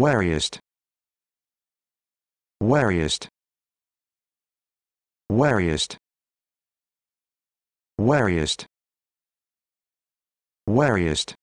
Wariest. Wariest. Wariest. Wariest. Wariest.